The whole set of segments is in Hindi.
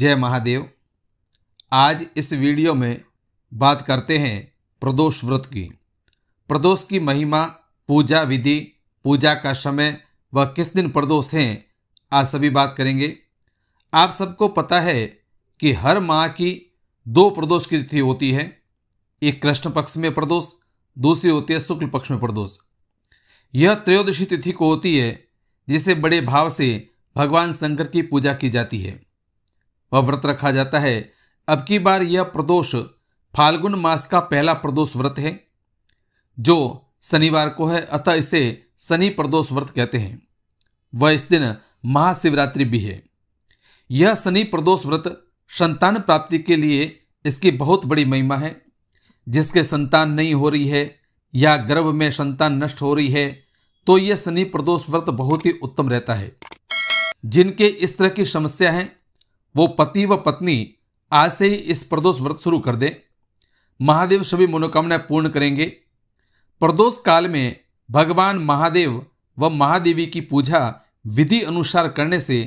जय महादेव आज इस वीडियो में बात करते हैं प्रदोष व्रत की प्रदोष की महिमा पूजा विधि पूजा का समय व किस दिन प्रदोष हैं आज सभी बात करेंगे आप सबको पता है कि हर माह की दो प्रदोष की तिथि होती है एक कृष्ण पक्ष में प्रदोष दूसरी होती है शुक्ल पक्ष में प्रदोष यह त्रयोदशी तिथि को होती है जिसे बड़े भाव से भगवान शंकर की पूजा की जाती है वह व्रत रखा जाता है अब की बार यह प्रदोष फाल्गुन मास का पहला प्रदोष व्रत है जो शनिवार को है अतः इसे शनि प्रदोष व्रत कहते हैं वह इस दिन महाशिवरात्रि भी है यह शनि प्रदोष व्रत संतान प्राप्ति के लिए इसकी बहुत बड़ी महिमा है जिसके संतान नहीं हो रही है या गर्भ में संतान नष्ट हो रही है तो यह शनि प्रदोष व्रत बहुत ही उत्तम रहता है जिनके इस तरह की समस्या है वो पति व पत्नी आज से ही इस प्रदोष व्रत शुरू कर दें महादेव सभी मनोकामनाएं पूर्ण करेंगे प्रदोष काल में भगवान महादेव व महादेवी की पूजा विधि अनुसार करने से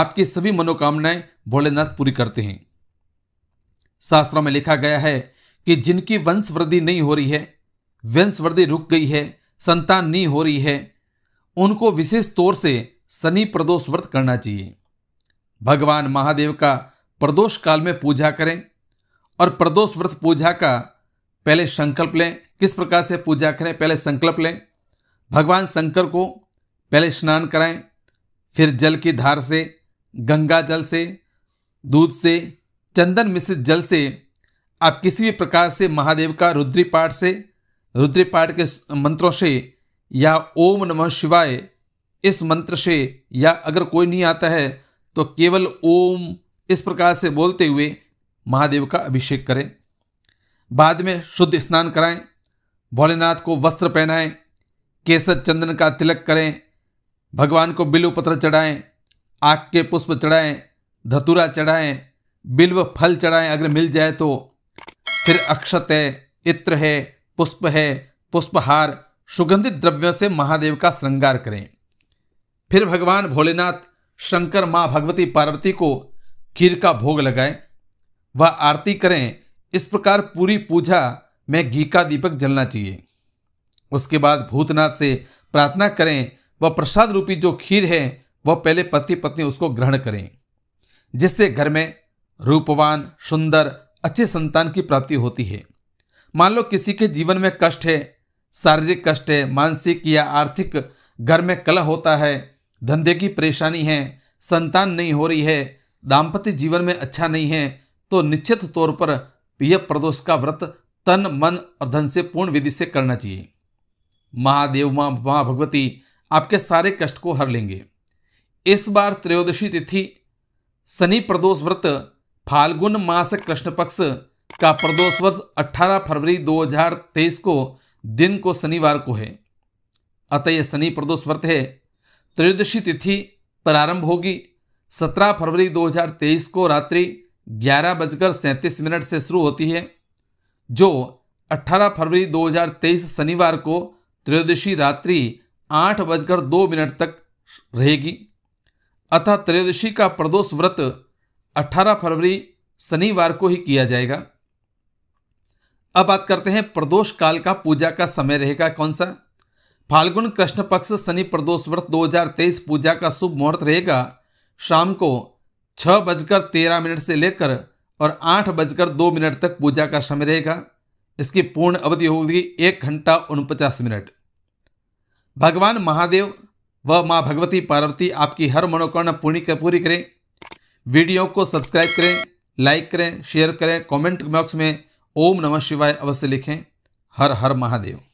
आपकी सभी मनोकामनाएं भोलेनाथ पूरी करते हैं शास्त्रों में लिखा गया है कि जिनकी वंश वृद्धि नहीं हो रही है वंश वृद्धि रुक गई है संतान नहीं हो रही है उनको विशेष तौर से शनि प्रदोष व्रत करना चाहिए भगवान महादेव का प्रदोष काल में पूजा करें और प्रदोष व्रत पूजा का पहले संकल्प लें किस प्रकार से पूजा करें पहले संकल्प लें भगवान शंकर को पहले स्नान कराएं फिर जल की धार से गंगा जल से दूध से चंदन मिश्रित जल से आप किसी भी प्रकार से महादेव का रुद्री पाठ से रुद्री पाठ के मंत्रों से या ओम नमः शिवाय इस मंत्र से या अगर कोई नहीं आता है तो केवल ओम इस प्रकार से बोलते हुए महादेव का अभिषेक करें बाद में शुद्ध स्नान कराएं भोलेनाथ को वस्त्र पहनाएं केसर चंदन का तिलक करें भगवान को बिल्व पत्र चढ़ाएं आग के पुष्प चढ़ाएं धतुरा चढ़ाएं बिल्व फल चढ़ाएं अगर मिल जाए तो फिर अक्षत है इत्र है पुष्प है पुष्पहार सुगंधित द्रव्यों से महादेव का श्रृंगार करें फिर भगवान भोलेनाथ शंकर माँ भगवती पार्वती को खीर का भोग लगाएं वह आरती करें इस प्रकार पूरी पूजा में घी का दीपक जलना चाहिए उसके बाद भूतनाथ से प्रार्थना करें वह प्रसाद रूपी जो खीर है वह पहले पति पत्नी उसको ग्रहण करें जिससे घर में रूपवान सुंदर अच्छे संतान की प्राप्ति होती है मान लो किसी के जीवन में कष्ट है शारीरिक कष्ट है मानसिक या आर्थिक घर में कलह होता है धंधे की परेशानी है संतान नहीं हो रही है दाम्पत्य जीवन में अच्छा नहीं है तो निश्चित तौर पर यह प्रदोष का व्रत तन मन और धन से पूर्ण विधि से करना चाहिए महादेव माँ माँ भगवती आपके सारे कष्ट को हर लेंगे इस बार त्रयोदशी तिथि शनि प्रदोष व्रत फाल्गुन मास कृष्ण पक्ष का प्रदोष व्रत 18 फरवरी 2023 को दिन को शनिवार को है अतः यह शनि प्रदोष व्रत है त्रयोदशी तिथि प्रारंभ होगी 17 फरवरी 2023 को रात्रि ग्यारह बजकर सैंतीस मिनट से शुरू होती है जो 18 फरवरी 2023 शनिवार को त्रयोदशी रात्रि आठ बजकर दो मिनट तक रहेगी अतः त्रयोदशी का प्रदोष व्रत 18 फरवरी शनिवार को ही किया जाएगा अब बात करते हैं प्रदोष काल का पूजा का समय रहेगा कौन सा फाल्गुन कृष्ण पक्ष शनि प्रदोष व्रत 2023 पूजा का शुभ मुहूर्त रहेगा शाम को छह बजकर तेरह मिनट से लेकर और आठ बजकर दो मिनट तक पूजा का समय रहेगा इसकी पूर्ण अवधि होगी एक घंटा उनपचास मिनट भगवान महादेव व माँ भगवती पार्वती आपकी हर मनोकामना पूरी कर पूरी करें वीडियो को सब्सक्राइब करें लाइक करें शेयर करें कमेंट बॉक्स में ओम नमः शिवाय अवश्य लिखें हर हर महादेव